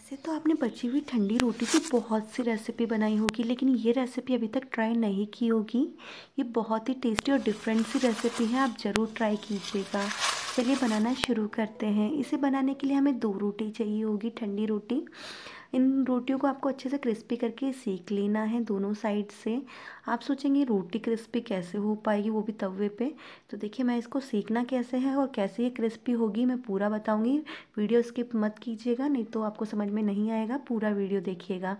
वैसे तो आपने बची हुई ठंडी रोटी से बहुत सी रेसिपी बनाई होगी लेकिन ये रेसिपी अभी तक ट्राई नहीं की होगी ये बहुत ही टेस्टी और डिफरेंट सी रेसिपी है आप ज़रूर ट्राई कीजिएगा चलिए बनाना शुरू करते हैं इसे बनाने के लिए हमें दो रोटी चाहिए होगी ठंडी रोटी इन रोटियों को आपको अच्छे से क्रिस्पी करके सीख लेना है दोनों साइड से आप सोचेंगे रोटी क्रिस्पी कैसे हो पाएगी वो भी तवे पे तो देखिए मैं इसको सीखना कैसे है और कैसे ये क्रिस्पी होगी मैं पूरा बताऊँगी वीडियो स्किप मत कीजिएगा नहीं तो आपको समझ में नहीं आएगा पूरा वीडियो देखिएगा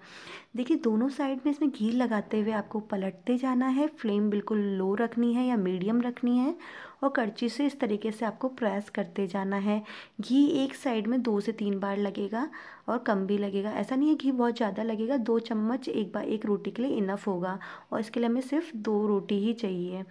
देखिए दोनों साइड में इसमें घी लगाते हुए आपको पलटते जाना है फ्लेम बिल्कुल लो रखनी है या मीडियम रखनी है और करची से इस तरीके से आपको प्रेस करते जाना है घी एक साइड में दो से तीन बार लगेगा और कम भी लगेगा ऐसा नहीं है घी बहुत ज़्यादा लगेगा दो चम्मच एक बार एक रोटी के लिए इनफ होगा और इसके लिए हमें सिर्फ दो रोटी ही चाहिए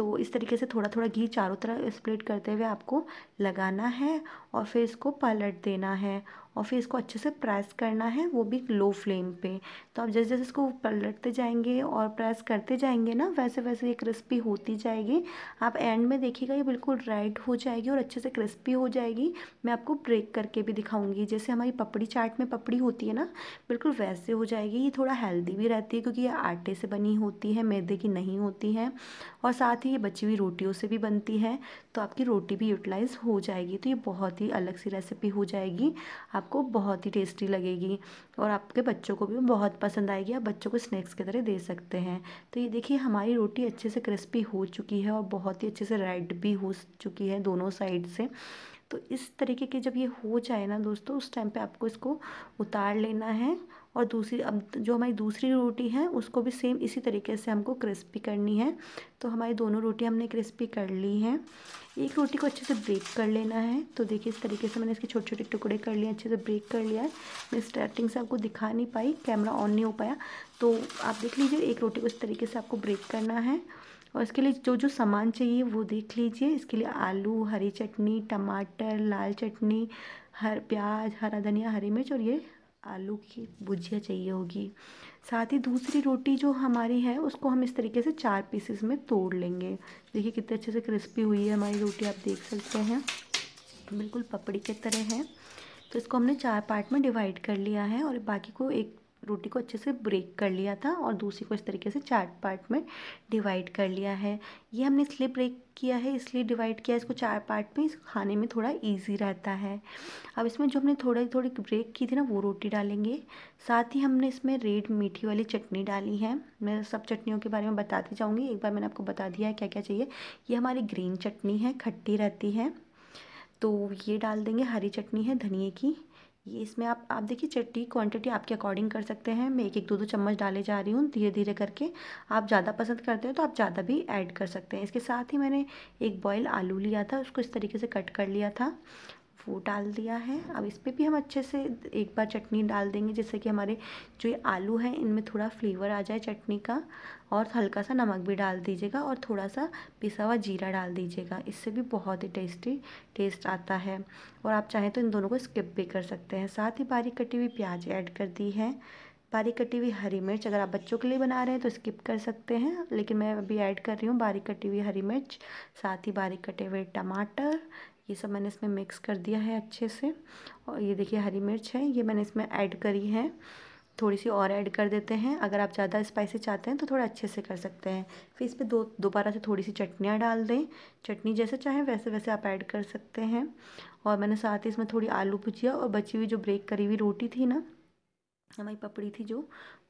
तो इस तरीके से थोड़ा थोड़ा घी चारों तरफ स्प्रेड करते हुए आपको लगाना है और फिर इसको पलट देना है और फिर इसको अच्छे से प्रेस करना है वो भी लो फ्लेम पे तो आप जैसे जैसे इसको पलटते जाएंगे और प्रेस करते जाएंगे ना वैसे वैसे ये क्रिस्पी होती जाएगी आप एंड में देखिएगा ये बिल्कुल रेड हो जाएगी और अच्छे से क्रिस्पी हो जाएगी मैं आपको ब्रेक करके भी दिखाऊंगी जैसे हमारी पपड़ी चाट में पपड़ी होती है ना बिल्कुल वैसे हो जाएगी ये थोड़ा हेल्दी भी रहती है क्योंकि ये आटे से बनी होती है मैदे की नहीं होती है और साथ ही ये बची हुई रोटियों से भी बनती है तो आपकी रोटी भी यूटिलाइज़ हो जाएगी तो ये बहुत ही अलग सी रेसिपी हो जाएगी आपको बहुत ही टेस्टी लगेगी और आपके बच्चों को भी बहुत पसंद आएगी आप बच्चों को स्नैक्स की तरह दे सकते हैं तो ये देखिए हमारी रोटी अच्छे से क्रिस्पी हो चुकी है और बहुत ही अच्छे से रेड भी हो चुकी है दोनों साइड से तो इस तरीके के जब ये हो जाए ना दोस्तों उस टाइम पे आपको इसको उतार लेना है और दूसरी अब जो हमारी दूसरी रोटी है उसको भी सेम इसी तरीके से हमको क्रिस्पी करनी है तो हमारी दोनों रोटी हमने क्रिस्पी कर ली हैं एक रोटी को अच्छे से ब्रेक कर लेना है तो देखिए इस तरीके से मैंने इसके छोटे छोटे टुकड़े कर लिए अच्छे से ब्रेक कर लिया है मैं स्टार्टिंग से आपको दिखा नहीं पाई कैमरा ऑन नहीं हो पाया तो आप देख लीजिए एक रोटी को इस तरीके से आपको ब्रेक करना है और इसके लिए जो जो सामान चाहिए वो देख लीजिए इसके लिए आलू हरी चटनी टमाटर लाल चटनी हर प्याज हरा धनिया हरी मिर्च और ये आलू की भुजिया चाहिए होगी साथ ही दूसरी रोटी जो हमारी है उसको हम इस तरीके से चार पीसेस में तोड़ लेंगे देखिए कितने अच्छे से क्रिस्पी हुई है हमारी रोटी आप देख सकते हैं बिल्कुल पपड़ी के तरह है तो इसको हमने चार पार्ट में डिवाइड कर लिया है और बाकी को एक रोटी को अच्छे से ब्रेक कर लिया था और दूसरी को इस तरीके से चार पार्ट में डिवाइड कर लिया है ये हमने इसलिए ब्रेक किया है इसलिए डिवाइड किया है इसको चार पार्ट में इस खाने में थोड़ा इजी रहता है अब इसमें जो हमने थोड़ी थोड़ी ब्रेक की थी ना वो रोटी डालेंगे साथ ही हमने इसमें रेड मीठी वाली चटनी डाली है मैं सब चटनियों के बारे में बताती जाऊँगी एक बार मैंने आपको बता दिया है क्या क्या चाहिए ये हमारी ग्रीन चटनी है खट्टी रहती है तो ये डाल देंगे हरी चटनी है धनिए की ये इसमें आप आप देखिए चट्टी क्वांटिटी आपके अकॉर्डिंग कर सकते हैं मैं एक एक दो दो चम्मच डाले जा रही हूँ धीरे धीरे करके आप ज़्यादा पसंद करते हैं तो आप ज़्यादा भी ऐड कर सकते हैं इसके साथ ही मैंने एक बॉयल आलू लिया था उसको इस तरीके से कट कर लिया था वो डाल दिया है अब इस पर भी हम अच्छे से एक बार चटनी डाल देंगे जिससे कि हमारे जो ये आलू हैं इनमें थोड़ा फ्लेवर आ जाए चटनी का और हल्का सा नमक भी डाल दीजिएगा और थोड़ा सा पिसा हुआ जीरा डाल दीजिएगा इससे भी बहुत ही टेस्टी टेस्ट आता है और आप चाहें तो इन दोनों को स्किप भी कर सकते हैं साथ ही बारीक कटी हुई प्याज ऐड कर दी है बारीक कटी हुई हरी मिर्च अगर आप बच्चों के लिए बना रहे हैं तो स्किप कर सकते हैं लेकिन मैं अभी ऐड कर रही हूँ बारीक कटी हुई हरी मिर्च साथ ही बारीक कटे हुए टमाटर ये सब मैंने इसमें मिक्स कर दिया है अच्छे से और ये देखिए हरी मिर्च है ये मैंने इसमें ऐड करी है थोड़ी सी और ऐड कर देते हैं अगर आप ज़्यादा स्पाइसी चाहते हैं तो थोड़ा अच्छे से कर सकते हैं फिर इस पर दो दोबारा से थोड़ी सी चटनियाँ डाल दें चटनी जैसे चाहें वैसे वैसे आप ऐड कर सकते हैं और मैंने साथ ही इसमें थोड़ी आलू भुजिया और बची हुई जो ब्रेक करी हुई रोटी थी ना हमारी पपड़ी थी जो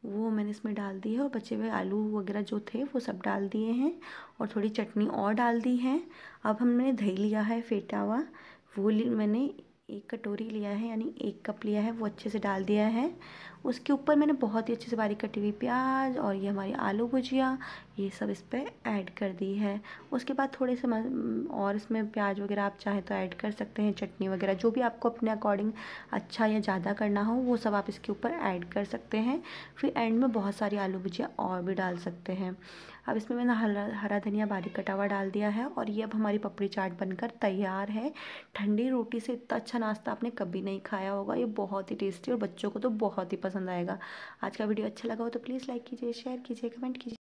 वो मैंने इसमें डाल दी है और बचे हुए आलू वगैरह जो थे वो सब डाल दिए हैं और थोड़ी चटनी और डाल दी है अब हमने दही लिया है फेटा हुआ वो मैंने एक कटोरी लिया है यानी एक कप लिया है वो अच्छे से डाल दिया है उसके ऊपर मैंने बहुत ही अच्छे से बारीक कटी हुई प्याज और ये हमारी आलू भुजिया ये सब इस पर ऐड कर दी है उसके बाद थोड़े से और इसमें प्याज वगैरह आप चाहें तो ऐड कर सकते हैं चटनी वगैरह जो भी आपको अपने अकॉर्डिंग अच्छा या ज़्यादा करना हो वो सब आप इसके ऊपर ऐड कर सकते हैं फिर एंड में बहुत सारी आलू भुजिया और भी डाल सकते हैं अब इसमें मैंने हरा हरा धनिया बारीक कटा हुआ डाल दिया है और ये अब हमारी पपड़ी चाट बनकर तैयार है ठंडी रोटी से इतना अच्छा नाश्ता आपने कभी नहीं खाया होगा ये बहुत ही टेस्टी और बच्चों को तो बहुत ही पसंद आएगा आज का वीडियो अच्छा लगा हो तो प्लीज़ लाइक कीजिए शेयर कीजिए कमेंट कीजिए